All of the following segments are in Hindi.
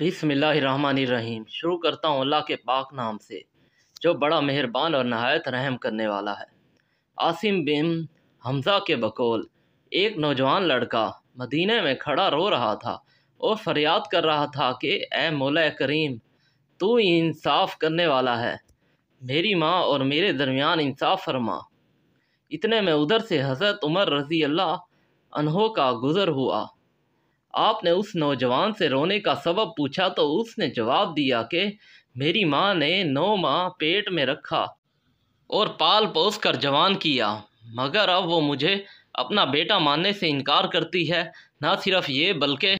बिसमीम शुरू करता हूँ अल्लाह के पाक नाम से जो बड़ा मेहरबान और नहायत रहम करने वाला है आसिम बिन हमज़ा के बकौल एक नौजवान लड़का मदीने में खड़ा रो रहा था और फरियाद कर रहा था कि ए मौला करीम तू ही इंसाफ करने वाला है मेरी माँ और मेरे दरमियान इंसाफ फरमा इतने में उधर से हज़रत उमर रज़ी अल्लाह अनहों का गुज़र हुआ आपने उस नौजवान से रोने का सबब पूछा तो उसने जवाब दिया कि मेरी माँ ने नौ माह पेट में रखा और पाल पोस कर जवान किया मगर अब वो मुझे अपना बेटा मानने से इनकार करती है ना सिर्फ ये बल्कि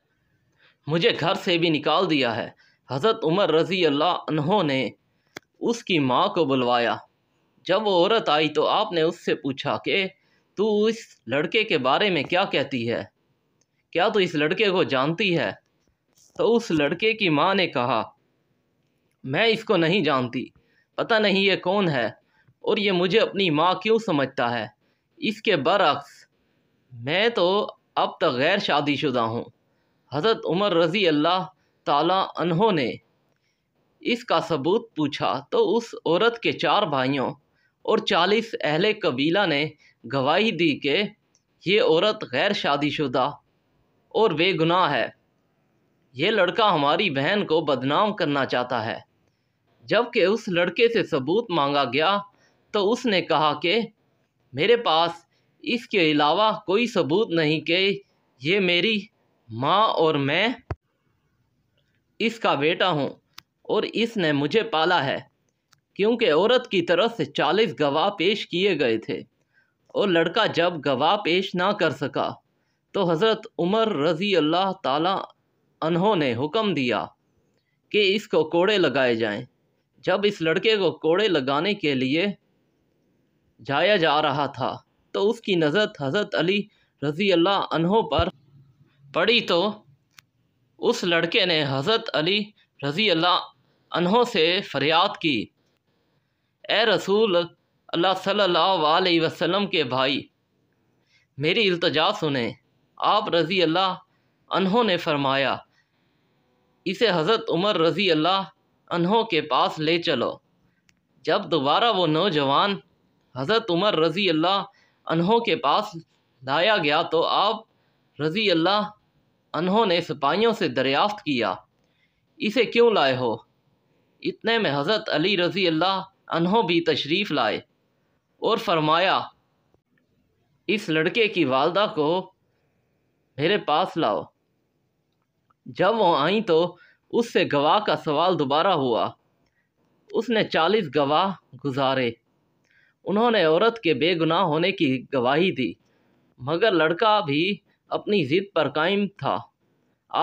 मुझे घर से भी निकाल दिया है हज़रत उमर रज़ी अल्लाह ने उसकी माँ को बुलवाया जब वो औरत आई तो आपने उससे पूछा कि तू इस लड़के के बारे में क्या कहती है क्या तू इस लड़के को जानती है तो उस लड़के की माँ ने कहा मैं इसको नहीं जानती पता नहीं ये कौन है और ये मुझे अपनी माँ क्यों समझता है इसके बरक्स मैं तो अब तक गैर शादीशुदा हूँ हज़रत उमर रज़ी अल्लाह तहों ने इसका सबूत पूछा तो उस औरत के चार भाइयों और चालीस अहले कबीला ने गवाही दी कि ये औरत गैर शादीशुदा और बेगुनाह है यह लड़का हमारी बहन को बदनाम करना चाहता है जबकि उस लड़के से सबूत मांगा गया तो उसने कहा कि मेरे पास इसके अलावा कोई सबूत नहीं कि ये मेरी माँ और मैं इसका बेटा हूँ और इसने मुझे पाला है क्योंकि औरत की तरफ से चालीस गवाह पेश किए गए थे और लड़का जब गवाह पेश ना कर सका तो हज़रत उमर रज़ी अल्लाह ताला ने हुक्म दिया कि इसको कोड़े लगाए जाएं। जब इस लड़के को कोड़े लगाने के लिए जाया जा रहा था तो उसकी नज़र हज़रत अली रज़ी अल्लाह अनहों पर पड़ी तो उस लड़के ने हज़रत अली रज़ी अल्लाह अनहों से फरियाद की ए रसूल अल्लाह सल्लल्लाहु अलैहि वसल्लम के भाई मेरी इल्तजा सुने आप रज़ी अल्लाह अनहों ने फरमाया इसे हज़रत उमर रज़ी अल्लाह अनहों के पास ले चलो जब दोबारा वो नौजवान हज़रत उमर रज़ी अल्लाह अनहों के पास लाया गया तो आप रज़ी अल्लाह अनहों ने सिपाहियों से दरियाफ्त किया इसे क्यों लाए हो इतने में हज़रत अली रज़ी अल्लाह अनहों भी तशरीफ़ लाए और फरमाया इस लड़के की वालदा को मेरे पास लाओ जब वो आई तो उससे गवाह का सवाल दोबारा हुआ उसने चालीस गवाह गुजारे उन्होंने औरत के बेगुनाह होने की गवाही दी मगर लड़का भी अपनी ज़िद पर कायम था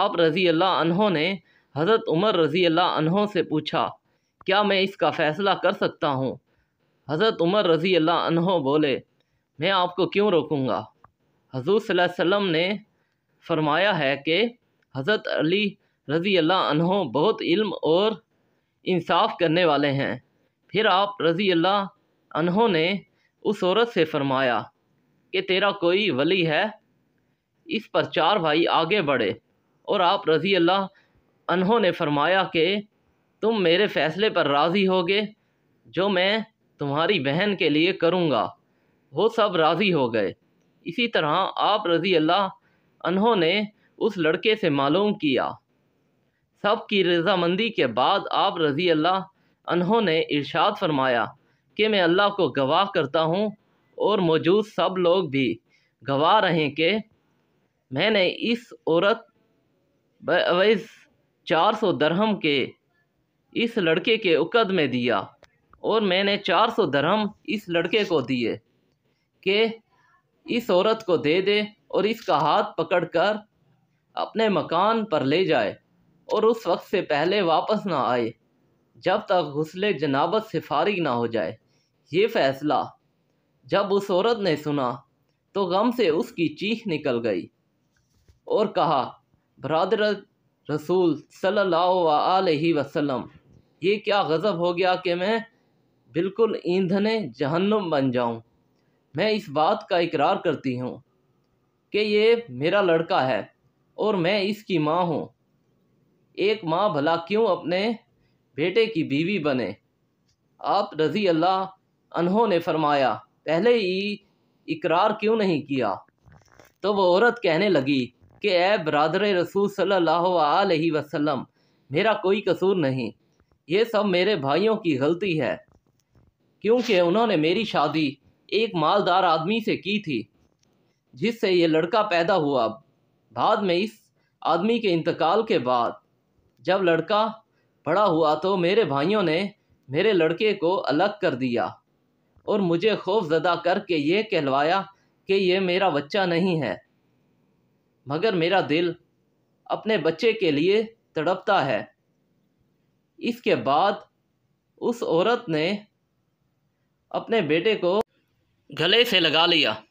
आप रज़ी अल्लाह अनहों ने हज़रत उमर रज़ी अल्लाह अनहों से पूछा क्या मैं इसका फ़ैसला कर सकता हूँ हज़रत उमर रज़ी अल्लाह अनहों बोले मैं आपको क्यों रोकूँगा हजूर सल्लम ने फरमाया है कि हज़रत अली रज़ी अल्लाह बहुत इल्म और इंसाफ करने वाले हैं फिर आप रज़ी अल्लाह अनहों ने उस औरत से फरमाया कि तेरा कोई वली है इस पर चार भाई आगे बढ़े और आप रज़ी अल्लाह अनहों ने फरमाया कि तुम मेरे फ़ैसले पर राज़ी होगे जो मैं तुम्हारी बहन के लिए करूँगा वो सब राज़ी हो गए इसी तरह आप रज़ी अल्लाह उन्होंने उस लड़के से मालूम किया सब की रजामंदी के बाद आप रजी अल्लाह उन्होंने इरशाद फरमाया कि मैं अल्लाह को गवाह करता हूँ और मौजूद सब लोग भी गवाह रहे कि मैंने इस औरत चार सौ दरहम के इस लड़के के उकद में दिया और मैंने चार सौ दरहम इस लड़के को दिए कि इस औरत को दे दे और इसका हाथ पकड़कर अपने मकान पर ले जाए और उस वक्त से पहले वापस ना आए जब तक गुसले जनाबत से फारिग ना हो जाए ये फैसला जब उस औरत ने सुना तो गम से उसकी चीख निकल गई और कहा बरदर रसूल सल्लल्लाहु अलैहि वसल्लम ये क्या गज़ब हो गया कि मैं बिल्कुल ईंधने जहन्नुम बन जाऊं मैं इस बात का इकरार करती हूँ कि ये मेरा लड़का है और मैं इसकी माँ हूँ एक माँ भला क्यों अपने बेटे की बीवी बने आप रजी अल्लाह अनहों ने फरमाया पहले ही इकरार क्यों नहीं किया तो वो औरत कहने लगी कि ए बरदर रसूल सल्लल्लाहु अलैहि वसल्लम मेरा कोई कसूर नहीं ये सब मेरे भाइयों की गलती है क्योंकि उन्होंने मेरी शादी एक मालदार आदमी से की थी जिससे ये लड़का पैदा हुआ बाद में इस आदमी के इंतकाल के बाद जब लड़का बड़ा हुआ तो मेरे भाइयों ने मेरे लड़के को अलग कर दिया और मुझे खौफ ज़दा करके ये कहलवाया कि ये मेरा बच्चा नहीं है मगर मेरा दिल अपने बच्चे के लिए तड़पता है इसके बाद उस औरत ने अपने बेटे को गले से लगा लिया